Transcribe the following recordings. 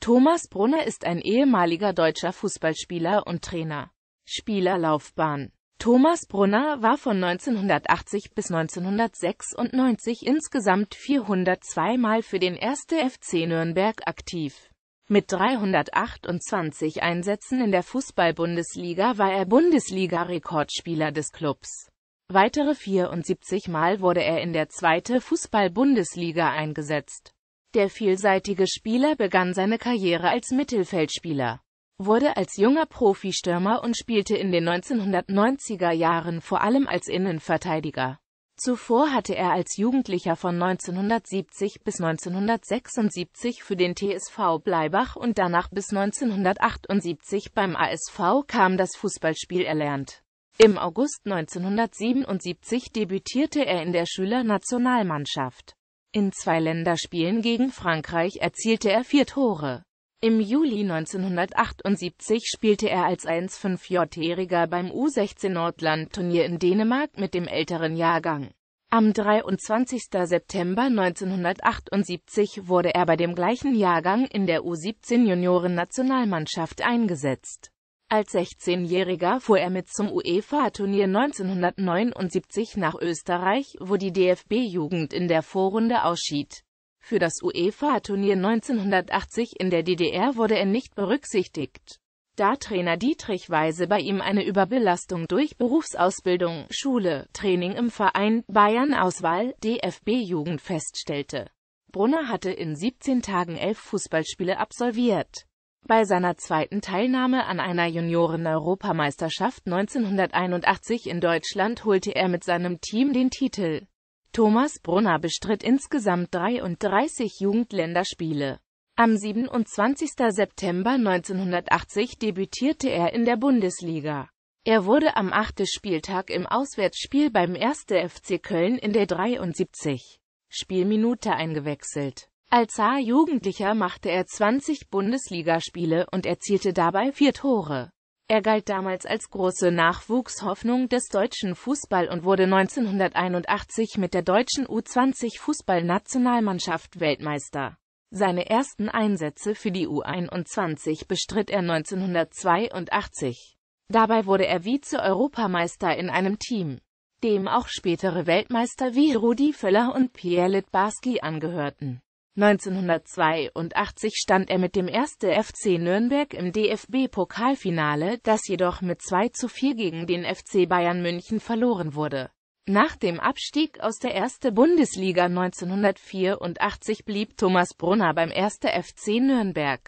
Thomas Brunner ist ein ehemaliger deutscher Fußballspieler und Trainer. Spielerlaufbahn Thomas Brunner war von 1980 bis 1996 insgesamt 402 Mal für den 1. FC Nürnberg aktiv. Mit 328 Einsätzen in der Fußball-Bundesliga war er Bundesliga-Rekordspieler des Clubs. Weitere 74 Mal wurde er in der zweite Fußball-Bundesliga eingesetzt. Der vielseitige Spieler begann seine Karriere als Mittelfeldspieler, wurde als junger Profistürmer und spielte in den 1990er Jahren vor allem als Innenverteidiger. Zuvor hatte er als Jugendlicher von 1970 bis 1976 für den TSV Bleibach und danach bis 1978 beim ASV kam das Fußballspiel erlernt. Im August 1977 debütierte er in der Schülernationalmannschaft. In zwei Länderspielen gegen Frankreich erzielte er vier Tore. Im Juli 1978 spielte er als 1-5-Jähriger beim U16-Nordland-Turnier in Dänemark mit dem älteren Jahrgang. Am 23. September 1978 wurde er bei dem gleichen Jahrgang in der U17-Juniorennationalmannschaft eingesetzt. Als 16-Jähriger fuhr er mit zum UEFA-Turnier 1979 nach Österreich, wo die DFB-Jugend in der Vorrunde ausschied. Für das UEFA-Turnier 1980 in der DDR wurde er nicht berücksichtigt. Da Trainer Dietrich Weise bei ihm eine Überbelastung durch Berufsausbildung, Schule, Training im Verein, Bayern-Auswahl, DFB-Jugend feststellte. Brunner hatte in 17 Tagen elf Fußballspiele absolviert. Bei seiner zweiten Teilnahme an einer Junioren-Europameisterschaft 1981 in Deutschland holte er mit seinem Team den Titel. Thomas Brunner bestritt insgesamt 33 Jugendländerspiele. Am 27. September 1980 debütierte er in der Bundesliga. Er wurde am 8. Spieltag im Auswärtsspiel beim 1. FC Köln in der 73. Spielminute eingewechselt. Als A-Jugendlicher machte er 20 Bundesligaspiele und erzielte dabei vier Tore. Er galt damals als große Nachwuchshoffnung des deutschen Fußball und wurde 1981 mit der deutschen U20-Fußballnationalmannschaft Weltmeister. Seine ersten Einsätze für die U21 bestritt er 1982. Dabei wurde er Vize-Europameister in einem Team, dem auch spätere Weltmeister wie Rudi Völler und Pierre Littbarski angehörten. 1982 stand er mit dem 1. FC Nürnberg im DFB-Pokalfinale, das jedoch mit 2 zu 4 gegen den FC Bayern München verloren wurde. Nach dem Abstieg aus der 1. Bundesliga 1984 blieb Thomas Brunner beim 1. FC Nürnberg.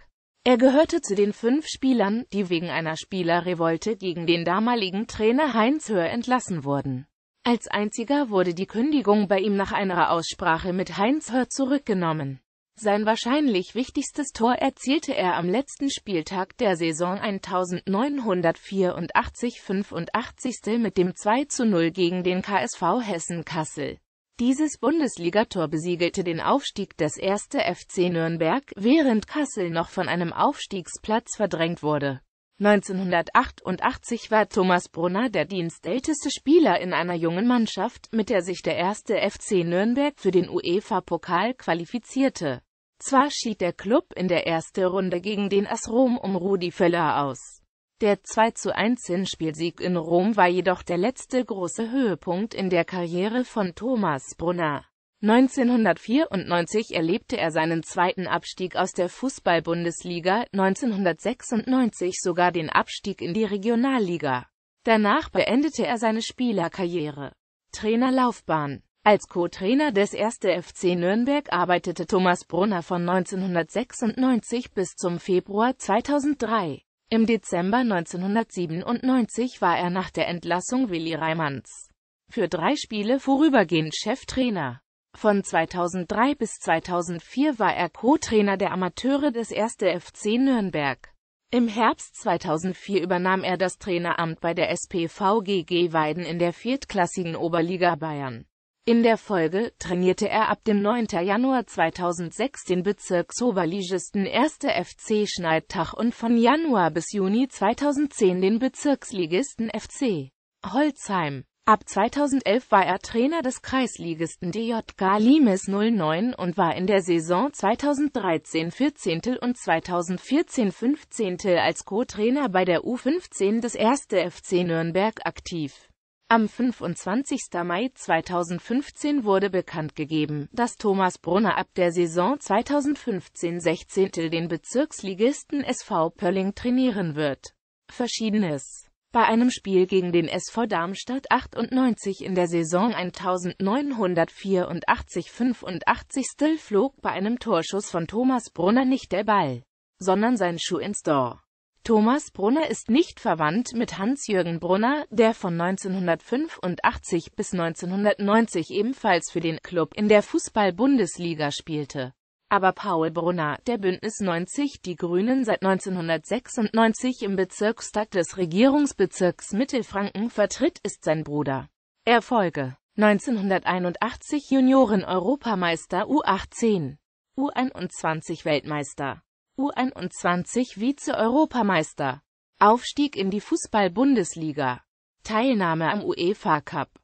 Er gehörte zu den fünf Spielern, die wegen einer Spielerrevolte gegen den damaligen Trainer Heinz Höhr entlassen wurden als einziger wurde die Kündigung bei ihm nach einer Aussprache mit Heinz Hör zurückgenommen. Sein wahrscheinlich wichtigstes Tor erzielte er am letzten Spieltag der Saison 1984-85 mit dem 2 zu 0 gegen den KSV Hessen Kassel. Dieses Bundesligator besiegelte den Aufstieg des 1. FC Nürnberg, während Kassel noch von einem Aufstiegsplatz verdrängt wurde 1988 war Thomas Brunner der dienstälteste Spieler in einer jungen Mannschaft, mit der sich der erste FC Nürnberg für den UEFA-Pokal qualifizierte. Zwar schied der Klub in der ersten Runde gegen den AS Rom um Rudi Völler aus. Der 2 zu 1 hinspielsieg in Rom war jedoch der letzte große Höhepunkt in der Karriere von Thomas Brunner. 1994 erlebte er seinen zweiten Abstieg aus der Fußball-Bundesliga, 1996 sogar den Abstieg in die Regionalliga. Danach beendete er seine Spielerkarriere. Trainerlaufbahn Als Co-Trainer des 1. FC Nürnberg arbeitete Thomas Brunner von 1996 bis zum Februar 2003. Im Dezember 1997 war er nach der Entlassung Willi Reimanns für drei Spiele vorübergehend Cheftrainer. Von 2003 bis 2004 war er Co-Trainer der Amateure des 1. FC Nürnberg. Im Herbst 2004 übernahm er das Traineramt bei der SPVGG Weiden in der viertklassigen Oberliga Bayern. In der Folge trainierte er ab dem 9. Januar 2006 den Bezirksoberligisten 1. FC Schneidtag und von Januar bis Juni 2010 den Bezirksligisten FC Holzheim. Ab 2011 war er Trainer des Kreisligisten DJK Limes 09 und war in der Saison 2013-14 und 2014-15 als Co-Trainer bei der U15 des 1. FC Nürnberg aktiv. Am 25. Mai 2015 wurde bekannt gegeben, dass Thomas Brunner ab der Saison 2015-16 den Bezirksligisten SV Pölling trainieren wird. Verschiedenes bei einem Spiel gegen den SV Darmstadt 98 in der Saison 1984-85 flog bei einem Torschuss von Thomas Brunner nicht der Ball, sondern sein Schuh ins Tor. Thomas Brunner ist nicht verwandt mit Hans-Jürgen Brunner, der von 1985 bis 1990 ebenfalls für den Club in der Fußball-Bundesliga spielte aber Paul Brunner, der Bündnis 90 Die Grünen seit 1996 im Bezirkstag des Regierungsbezirks Mittelfranken vertritt, ist sein Bruder. Erfolge 1981 Junioren-Europameister U18, U21 Weltmeister, U21 Vize-Europameister, Aufstieg in die Fußball-Bundesliga, Teilnahme am UEFA Cup,